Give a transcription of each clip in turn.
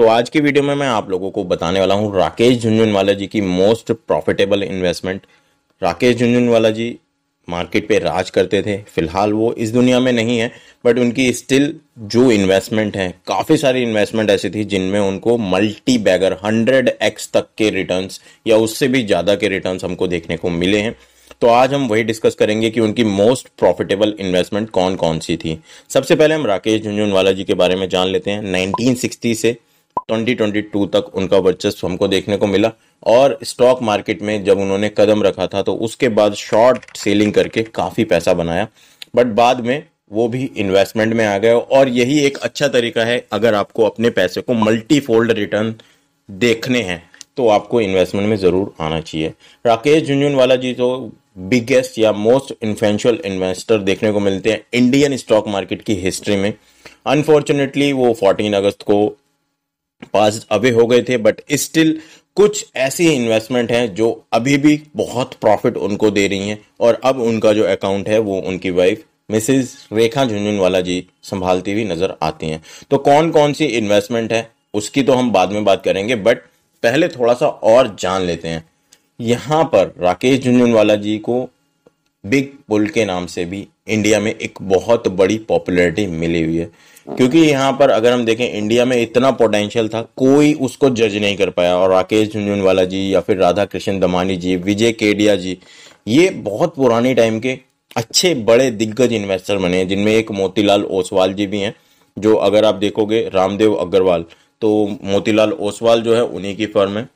तो आज की वीडियो में मैं आप लोगों को बताने वाला हूँ राकेश झुंझुनवाला जी की most profitable investment Rakesh Jhunjhunwala ji market पे राज करते थे फिलहाल वो इस दुनिया में नहीं है बट उनकी स्टिल जो इन्वेस्टमेंट है काफ़ी सारी इन्वेस्टमेंट ऐसी थी जिनमें उनको मल्टी बैगर हंड्रेड एक्स तक के रिटर्न्स या उससे भी ज़्यादा के रिटर्न्स हमको देखने को मिले हैं तो आज हम वही डिस्कस करेंगे कि उनकी मोस्ट प्रॉफिटेबल इन्वेस्टमेंट कौन कौन सी थी सबसे पहले हम राकेश झुंझुनवाला जी के बारे में जान लेते हैं 1960 से 2022 तक उनका वर्चस्व हमको देखने को मिला और स्टॉक मार्केट में जब उन्होंने कदम रखा था तो उसके बाद शॉर्ट सेलिंग करके काफ़ी पैसा बनाया बट बाद में वो भी इन्वेस्टमेंट में आ गए और यही एक अच्छा तरीका है अगर आपको अपने पैसे को मल्टी फोल्ड रिटर्न देखने हैं तो आपको इन्वेस्टमेंट में ज़रूर आना चाहिए राकेश झुंझुनवाला जी तो बिगेस्ट या मोस्ट इन्फ्लुएंशियल इन्वेस्टर देखने को मिलते हैं इंडियन स्टॉक मार्केट की हिस्ट्री में अनफॉर्चुनेटली वो 14 अगस्त को पास अवे हो गए थे बट स्टिल कुछ ऐसी इन्वेस्टमेंट हैं जो अभी भी बहुत प्रॉफिट उनको दे रही हैं और अब उनका जो अकाउंट है वो उनकी वाइफ मिसेस रेखा झुंझुनवाला जी संभालती हुई नजर आती हैं तो कौन कौन सी इन्वेस्टमेंट है उसकी तो हम बाद में बात करेंगे बट पहले थोड़ा सा और जान लेते हैं यहाँ पर राकेश झुंझुनवाला जी को बिग पुल के नाम से भी इंडिया में एक बहुत बड़ी पॉपुलैरिटी मिली हुई है क्योंकि यहाँ पर अगर हम देखें इंडिया में इतना पोटेंशियल था कोई उसको जज नहीं कर पाया और राकेश झुंझुनवाला जी या फिर राधा कृष्ण दमानी जी विजय केडिया जी ये बहुत पुराने टाइम के अच्छे बड़े दिग्गज इन्वेस्टर बने हैं जिनमें एक मोतीलाल ओसवाल जी भी हैं जो अगर आप देखोगे रामदेव अग्रवाल तो मोतीलाल ओसवाल जो है उन्हीं की फर्म है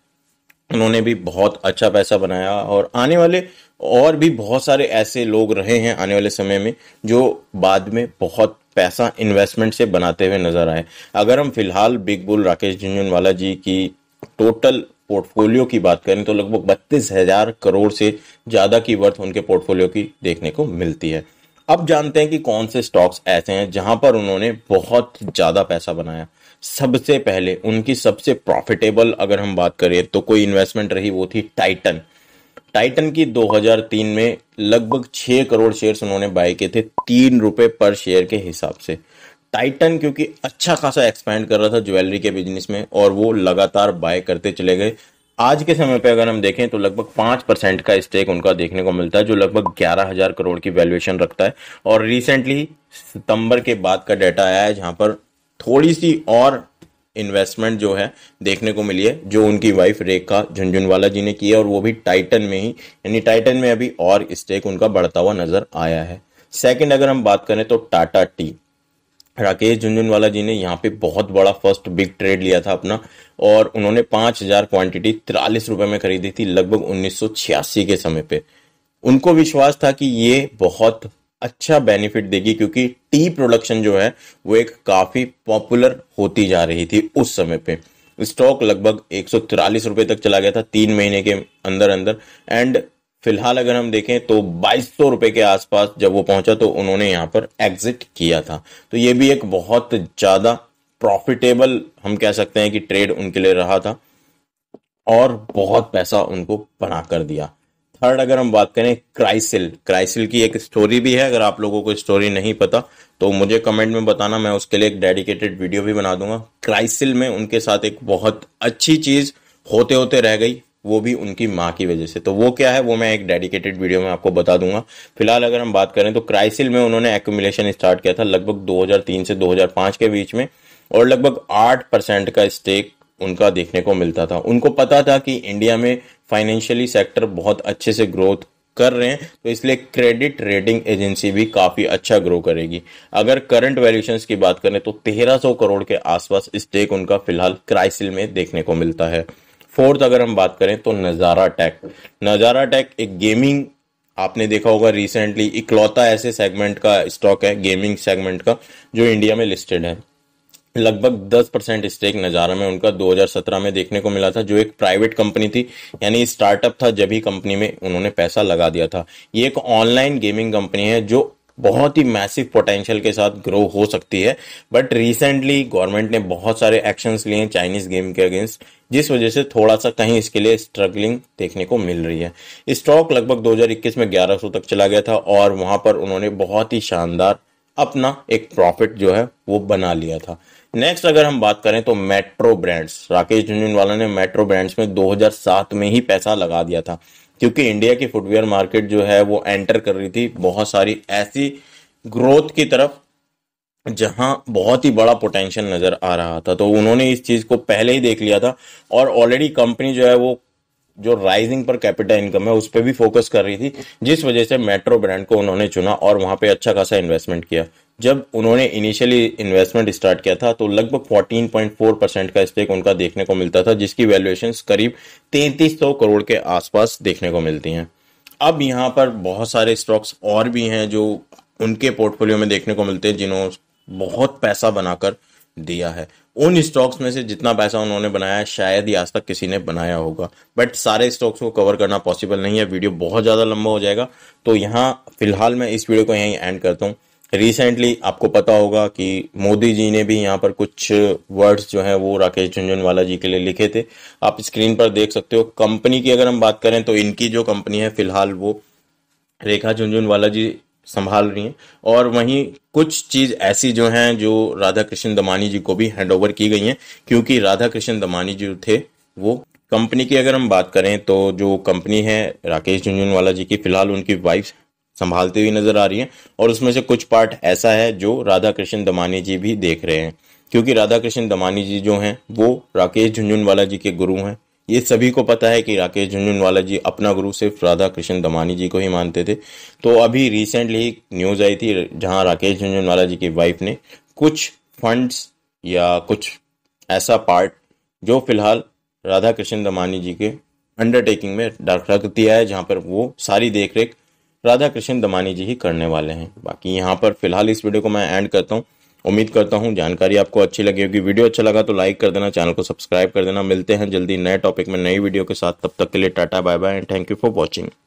उन्होंने भी बहुत अच्छा पैसा बनाया और आने वाले और भी बहुत सारे ऐसे लोग रहे हैं आने वाले समय में जो बाद में बहुत पैसा इन्वेस्टमेंट से बनाते हुए नजर आए अगर हम फिलहाल बिग बुल राकेश झुंझुनवाला जी की टोटल पोर्टफोलियो की बात करें तो लगभग बत्तीस हजार करोड़ से ज्यादा की वर्थ उनके पोर्टफोलियो की देखने को मिलती है अब जानते हैं कि कौन से स्टॉक्स ऐसे हैं जहां पर उन्होंने बहुत ज़्यादा पैसा बनाया सबसे पहले उनकी सबसे प्रॉफिटेबल अगर हम बात करें तो कोई इन्वेस्टमेंट रही वो थी टाइटन टाइटन की 2003 में लगभग 6 करोड़ शेयर्स उन्होंने बाय किए थे तीन रुपए पर शेयर के हिसाब से टाइटन क्योंकि अच्छा खासा एक्सपैंड कर रहा था ज्वेलरी के बिजनेस में और वो लगातार बाय करते चले गए आज के समय पर अगर हम देखें तो लगभग पांच परसेंट का स्टेक उनका देखने को मिलता है जो लगभग ग्यारह हजार करोड़ की वैल्यूएशन रखता है और रिसेंटली सितंबर के बाद का डाटा आया है जहां पर थोड़ी सी और इन्वेस्टमेंट जो है देखने को मिली है जो उनकी वाइफ रेखा झुंझुनवाला जी ने की है और वो भी टाइटन में ही यानी टाइटन में अभी और स्टेक उनका बढ़ता हुआ नजर आया है सेकंड अगर हम बात करें तो टाटा टी राकेश झुंझुनवाला जी ने यहाँ पे बहुत बड़ा फर्स्ट बिग ट्रेड लिया था अपना और उन्होंने पांच हजार क्वांटिटी तिरालीस रुपए में खरीदी थी लगभग उन्नीस के समय पे उनको विश्वास था कि ये बहुत अच्छा बेनिफिट देगी क्योंकि टी प्रोडक्शन जो है वो एक काफी पॉपुलर होती जा रही थी उस समय पे स्टॉक लगभग एक रुपए तक चला गया था तीन महीने के अंदर अंदर एंड फिलहाल अगर हम देखें तो बाईस सौ रुपए के आसपास जब वो पहुंचा तो उन्होंने यहां पर एग्जिट किया था तो ये भी एक बहुत ज्यादा प्रॉफिटेबल हम कह सकते हैं कि ट्रेड उनके लिए रहा था और बहुत पैसा उनको बना कर दिया थर्ड अगर हम बात करें क्राइसिल क्राइसिल की एक स्टोरी भी है अगर आप लोगों को स्टोरी नहीं पता तो मुझे कमेंट में बताना मैं उसके लिए एक डेडिकेटेड वीडियो भी बना दूंगा क्राइसिल में उनके साथ एक बहुत अच्छी चीज होते होते रह गई वो भी उनकी माँ की वजह से तो वो क्या है वो मैं एक डेडिकेटेड वीडियो में आपको बता दूंगा फिलहाल अगर हम बात करें तो क्राइसिल में उन्होंने एक्यूमुलेशन स्टार्ट किया था लगभग 2003 से 2005 के बीच में और लगभग 8 परसेंट का स्टेक उनका देखने को मिलता था उनको पता था कि इंडिया में फाइनेंशियली सेक्टर बहुत अच्छे से ग्रोथ कर रहे हैं तो इसलिए क्रेडिट रेटिंग एजेंसी भी काफी अच्छा ग्रो करेगी अगर करंट वैल्यूशन की बात करें तो 1300 करोड़ के आसपास स्टेक उनका फिलहाल क्राइसिल में देखने को मिलता है फोर्थ अगर हम बात करें तो नज़ारा टैक नज़ारा टेक एक गेमिंग आपने देखा होगा रिसेंटली इकलौता ऐसे सेगमेंट का स्टॉक है गेमिंग सेगमेंट का जो इंडिया में लिस्टेड है लगभग 10 परसेंट स्टेक नज़ारा में उनका 2017 में देखने को मिला था जो एक प्राइवेट कंपनी थी यानी स्टार्टअप था जब ही कंपनी में उन्होंने पैसा लगा दिया था ये एक ऑनलाइन गेमिंग कंपनी है जो बहुत ही मैसिव पोटेंशियल के साथ ग्रो हो सकती है बट रिसेंटली गवर्नमेंट ने बहुत सारे एक्शंस लिए हैं चाइनीज गेम के अगेंस्ट जिस वजह से थोड़ा सा कहीं इसके लिए स्ट्रगलिंग देखने को मिल रही है स्टॉक लगभग 2021 में 1100 तक चला गया था और वहां पर उन्होंने बहुत ही शानदार अपना एक प्रॉफिट जो है वो बना लिया था नेक्स्ट अगर हम बात करें तो मेट्रो ब्रांड्स राकेश झुंझुनवाला ने मेट्रो ब्रांड्स में 2007 में ही पैसा लगा दिया था क्योंकि इंडिया की फुटवेयर मार्केट जो है वो एंटर कर रही थी बहुत सारी ऐसी ग्रोथ की तरफ जहां बहुत ही बड़ा पोटेंशियल नजर आ रहा था तो उन्होंने इस चीज को पहले ही देख लिया था और ऑलरेडी कंपनी जो है वो जो राइजिंग पर कैपिटल इनकम है उस पर भी फोकस कर रही थी जिस वजह से मेट्रो ब्रांड को उन्होंने चुना और वहां पे अच्छा खासा इन्वेस्टमेंट किया जब उन्होंने इनिशियली इन्वेस्टमेंट स्टार्ट किया था तो लगभग 14.4 परसेंट का स्टेक उनका देखने को मिलता था जिसकी वैल्यूएशन करीब 3300 करोड़ के आसपास देखने को मिलती हैं अब यहाँ पर बहुत सारे स्टॉक्स और भी हैं जो उनके पोर्टफोलियो में देखने को मिलते हैं जिन्होंने बहुत पैसा बनाकर दिया है उन स्टॉक्स में से जितना पैसा उन्होंने बनाया शायद ही आज तक किसी ने बनाया होगा बट सारे स्टॉक्स को कवर करना पॉसिबल नहीं है वीडियो बहुत ज़्यादा लंबा हो जाएगा तो यहाँ फिलहाल मैं इस वीडियो को यहीं एंड करता हूँ रिसेंटली आपको पता होगा कि मोदी जी ने भी यहाँ पर कुछ वर्ड्स जो हैं वो राकेश झुंझुनवाला जी के लिए लिखे थे आप स्क्रीन पर देख सकते हो कंपनी की अगर हम बात करें तो इनकी जो कंपनी है फिलहाल वो रेखा झुंझुनवाला जी संभाल रही हैं और वहीं कुछ चीज़ ऐसी जो हैं जो राधा कृष्ण दमानी जी को भी हैंड की गई हैं क्योंकि राधा कृष्ण दमानी जो थे वो कंपनी की अगर हम बात करें तो जो कंपनी है राकेश झुंझुनवाला जी की फिलहाल उनकी वाइफ संभालती हुई नजर आ रही है और उसमें से कुछ पार्ट ऐसा है जो राधा कृष्ण दमानी जी भी देख रहे हैं क्योंकि राधा कृष्ण दमानी जी जो हैं वो राकेश झुंझुनवाला जी के गुरु हैं ये सभी को पता है कि राकेश झुंझुनवाला जी अपना गुरु सिर्फ राधा कृष्ण दमानी जी को ही मानते थे तो अभी रिसेंटली न्यूज आई थी जहां राकेश झुंझुनवाला जी की वाइफ ने कुछ फंड्स या कुछ ऐसा पार्ट जो फिलहाल राधा कृष्ण दमानी जी के अंडरटेकिंग में रख दिया है जहां पर वो सारी देखरेख राधा कृष्ण दमानी जी ही करने वाले हैं बाकी यहाँ पर फिलहाल इस वीडियो को मैं एंड करता हूँ उम्मीद करता हूँ जानकारी आपको अच्छी लगी होगी वीडियो अच्छा लगा तो लाइक कर देना चैनल को सब्सक्राइब कर देना मिलते हैं जल्दी नए टॉपिक में नई वीडियो के साथ तब तक के लिए tata bye bye and thank you for watching